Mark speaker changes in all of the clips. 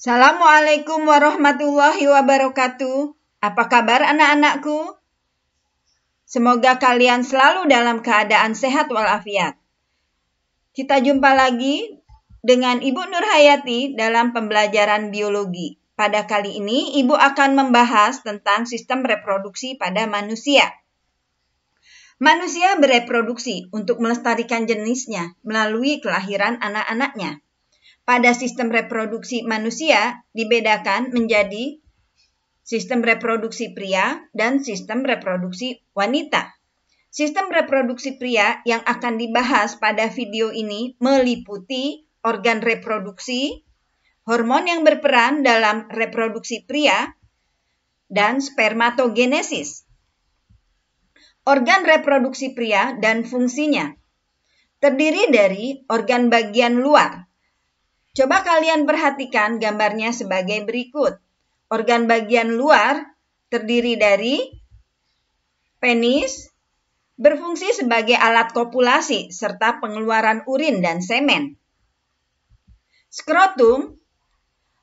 Speaker 1: Assalamualaikum warahmatullahi wabarakatuh. Apa kabar anak-anakku? Semoga kalian selalu dalam keadaan sehat walafiat. Kita jumpa lagi dengan Ibu Nur Hayati dalam pembelajaran biologi. Pada kali ini, Ibu akan membahas tentang sistem reproduksi pada manusia. Manusia bereproduksi untuk melestarikan jenisnya melalui kelahiran anak-anaknya pada sistem reproduksi manusia dibedakan menjadi sistem reproduksi pria dan sistem reproduksi wanita. Sistem reproduksi pria yang akan dibahas pada video ini meliputi organ reproduksi, hormon yang berperan dalam reproduksi pria, dan spermatogenesis. Organ reproduksi pria dan fungsinya terdiri dari organ bagian luar Coba kalian perhatikan gambarnya sebagai berikut. Organ bagian luar terdiri dari penis, berfungsi sebagai alat kopulasi serta pengeluaran urin dan semen. Skrotum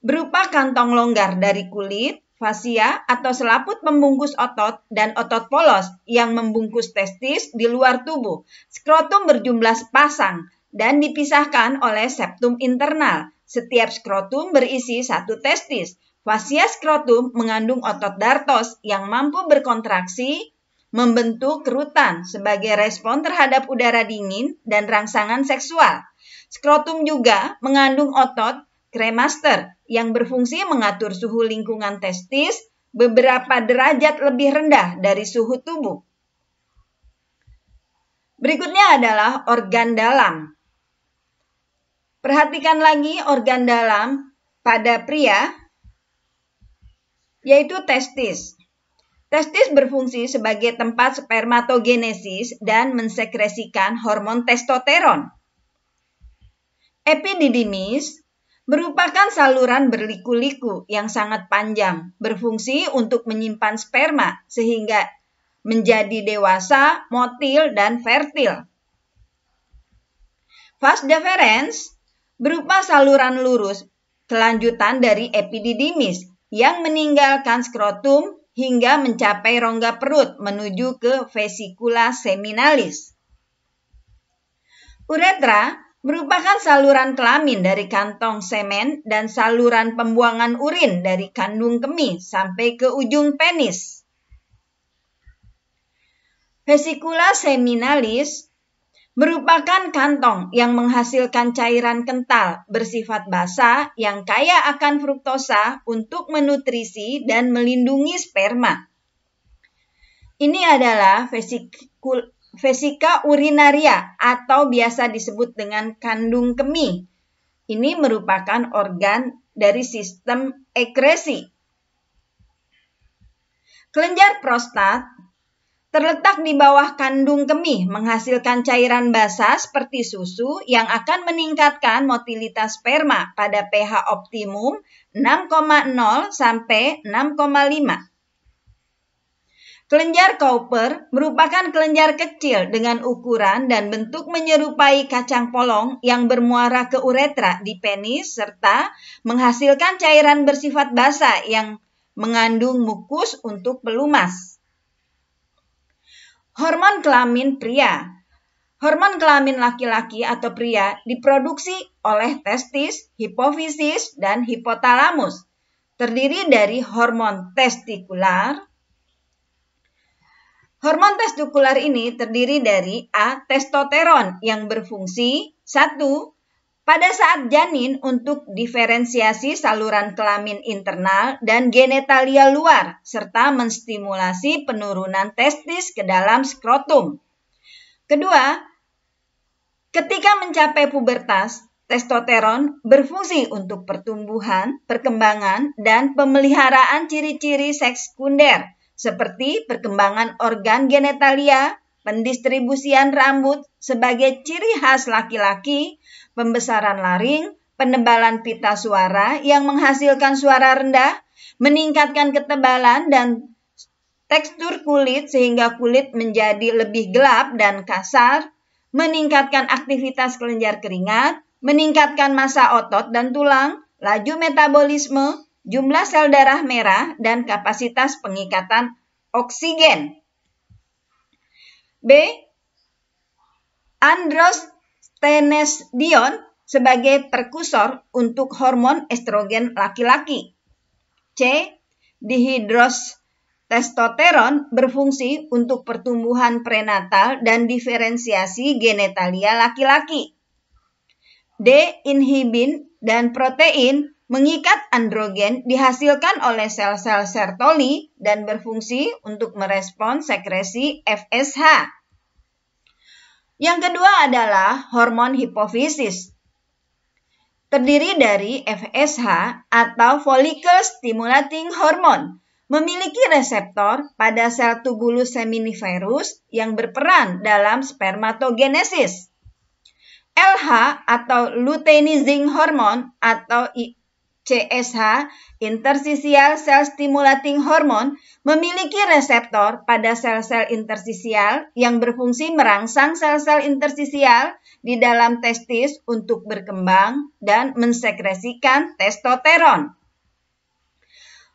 Speaker 1: berupa kantong longgar dari kulit, fasia atau selaput pembungkus otot dan otot polos yang membungkus testis di luar tubuh. Skrotum berjumlah pasang dan dipisahkan oleh septum internal. Setiap skrotum berisi satu testis. Fascia skrotum mengandung otot dartos yang mampu berkontraksi, membentuk kerutan sebagai respon terhadap udara dingin dan rangsangan seksual. Skrotum juga mengandung otot kremaster yang berfungsi mengatur suhu lingkungan testis beberapa derajat lebih rendah dari suhu tubuh. Berikutnya adalah organ dalam. Perhatikan lagi organ dalam pada pria, yaitu testis. Testis berfungsi sebagai tempat spermatogenesis dan mensekresikan hormon testosteron. Epididymis merupakan saluran berliku-liku yang sangat panjang, berfungsi untuk menyimpan sperma sehingga menjadi dewasa, motil, dan fertil. Fast deferens berupa saluran lurus, kelanjutan dari epididimis yang meninggalkan skrotum hingga mencapai rongga perut menuju ke vesikula seminalis. Uretra merupakan saluran kelamin dari kantong semen dan saluran pembuangan urin dari kandung kemih sampai ke ujung penis. Vesikula seminalis merupakan kantong yang menghasilkan cairan kental bersifat basa yang kaya akan fruktosa untuk menutrisi dan melindungi sperma. Ini adalah vesikul, vesika urinaria atau biasa disebut dengan kandung kemih. Ini merupakan organ dari sistem ekresi. Kelenjar prostat terletak di bawah kandung kemih menghasilkan cairan basa seperti susu yang akan meningkatkan motilitas sperma pada pH optimum 6,0 sampai 6,5. Kelenjar Cowper merupakan kelenjar kecil dengan ukuran dan bentuk menyerupai kacang polong yang bermuara ke uretra di penis serta menghasilkan cairan bersifat basa yang mengandung mukus untuk pelumas. Hormon kelamin pria. Hormon kelamin laki-laki atau pria diproduksi oleh testis, hipofisis, dan hipotalamus. Terdiri dari hormon testikular. Hormon testikular ini terdiri dari A. Testosteron yang berfungsi 1. Pada saat janin untuk diferensiasi saluran kelamin internal dan genitalia luar serta menstimulasi penurunan testis ke dalam skrotum. Kedua, ketika mencapai pubertas, testosteron berfungsi untuk pertumbuhan, perkembangan, dan pemeliharaan ciri-ciri seks sekunder seperti perkembangan organ genitalia, pendistribusian rambut sebagai ciri khas laki-laki, pembesaran laring, penebalan pita suara yang menghasilkan suara rendah, meningkatkan ketebalan dan tekstur kulit sehingga kulit menjadi lebih gelap dan kasar, meningkatkan aktivitas kelenjar keringat, meningkatkan massa otot dan tulang, laju metabolisme, jumlah sel darah merah, dan kapasitas pengikatan oksigen. B. Androstenedion sebagai perkusor untuk hormon estrogen laki-laki. C. Dihidrotestosteron berfungsi untuk pertumbuhan prenatal dan diferensiasi genitalia laki-laki. D. Inhibin dan protein Mengikat androgen dihasilkan oleh sel-sel Sertoli dan berfungsi untuk merespon sekresi FSH. Yang kedua adalah hormon hipofisis. Terdiri dari FSH atau follicle stimulating hormone, memiliki reseptor pada sel tubulus seminiferus yang berperan dalam spermatogenesis. LH atau luteinizing hormone atau CSH, (Interstitial cell stimulating hormone, memiliki reseptor pada sel-sel interstitial yang berfungsi merangsang sel-sel interstitial di dalam testis untuk berkembang dan mensekresikan testosteron.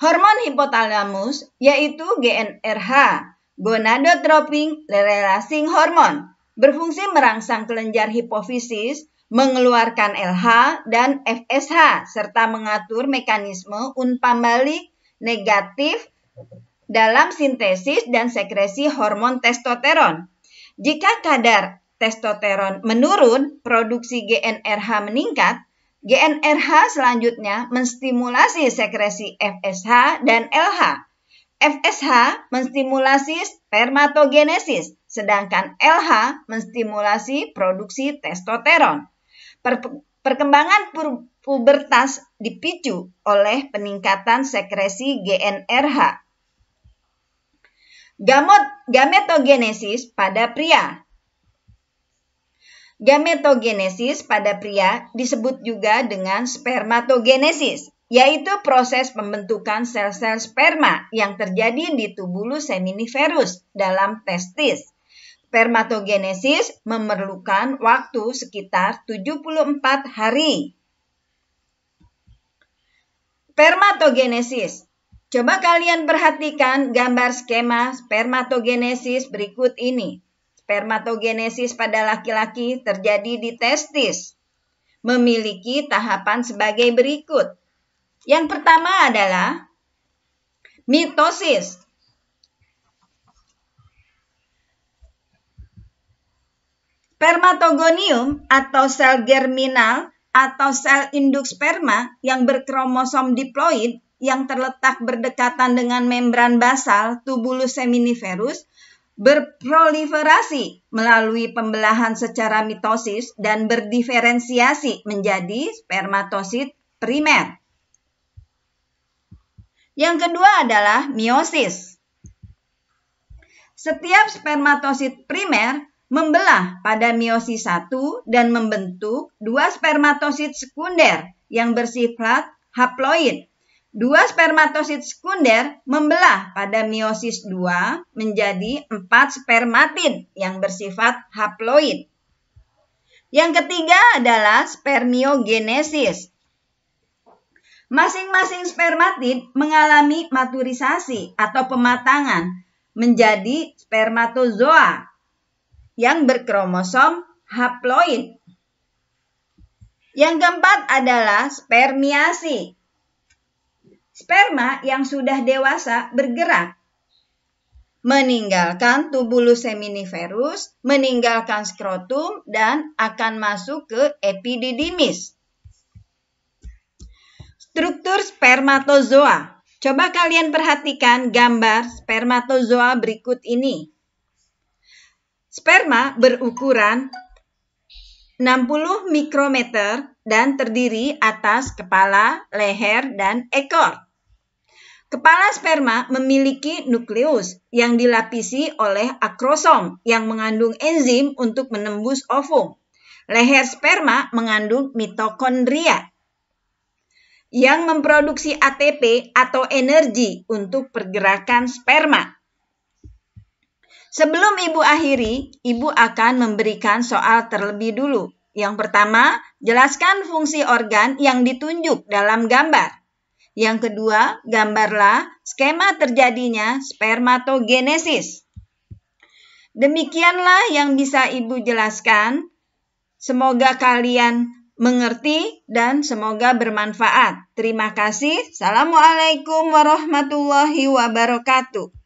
Speaker 1: Hormon hipotalamus yaitu GnRH, gonadotropin releasing hormone, berfungsi merangsang kelenjar hipofisis mengeluarkan LH dan FSH serta mengatur mekanisme umpan balik negatif dalam sintesis dan sekresi hormon testosteron. Jika kadar testosteron menurun, produksi GNRH meningkat, GNRH selanjutnya menstimulasi sekresi FSH dan LH. FSH menstimulasi spermatogenesis, sedangkan LH menstimulasi produksi testosteron. Perkembangan pubertas dipicu oleh peningkatan sekresi GnRH. Gamot, gametogenesis pada pria Gametogenesis pada pria disebut juga dengan spermatogenesis, yaitu proses pembentukan sel-sel sperma yang terjadi di tubulus seminiferus dalam testis. Spermatogenesis memerlukan waktu sekitar 74 hari. Spermatogenesis. Coba kalian perhatikan gambar skema spermatogenesis berikut ini. Spermatogenesis pada laki-laki terjadi di testis. Memiliki tahapan sebagai berikut. Yang pertama adalah mitosis. Spermatogonium atau sel germinal atau sel induk sperma yang berkromosom diploid yang terletak berdekatan dengan membran basal tubulus seminiferus berproliferasi melalui pembelahan secara mitosis dan berdiferensiasi menjadi spermatosit primer. Yang kedua adalah meiosis. Setiap spermatosit primer membelah pada meiosis 1 dan membentuk dua spermatosit sekunder yang bersifat haploid. Dua spermatosit sekunder membelah pada meiosis 2 menjadi empat spermatin yang bersifat haploid. Yang ketiga adalah spermiogenesis. Masing-masing spermatid mengalami maturisasi atau pematangan menjadi spermatozoa yang berkromosom haploid. Yang keempat adalah spermiasi. Sperma yang sudah dewasa bergerak meninggalkan tubulus seminiferus, meninggalkan skrotum, dan akan masuk ke epididimis. Struktur spermatozoa. Coba kalian perhatikan gambar spermatozoa berikut ini. Sperma berukuran 60 mikrometer dan terdiri atas kepala, leher, dan ekor. Kepala sperma memiliki nukleus yang dilapisi oleh akrosom yang mengandung enzim untuk menembus ovum. Leher sperma mengandung mitokondria yang memproduksi ATP atau energi untuk pergerakan sperma. Sebelum ibu akhiri, ibu akan memberikan soal terlebih dulu. Yang pertama, jelaskan fungsi organ yang ditunjuk dalam gambar. Yang kedua, gambarlah skema terjadinya spermatogenesis. Demikianlah yang bisa Ibu jelaskan. Semoga kalian mengerti dan semoga bermanfaat. Terima kasih. Assalamualaikum warahmatullahi wabarakatuh.